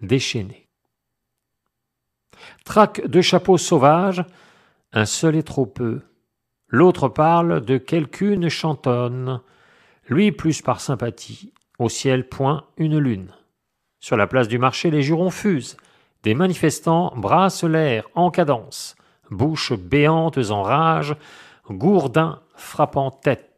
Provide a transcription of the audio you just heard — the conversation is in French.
Déchaîné. Traque de chapeaux sauvages, un seul est trop peu. L'autre parle de quelqu'une chantonne, lui plus par sympathie. Au ciel point une lune. Sur la place du marché, les jurons fusent. Des manifestants brassent l'air en cadence, bouches béantes en rage, gourdins frappant tête.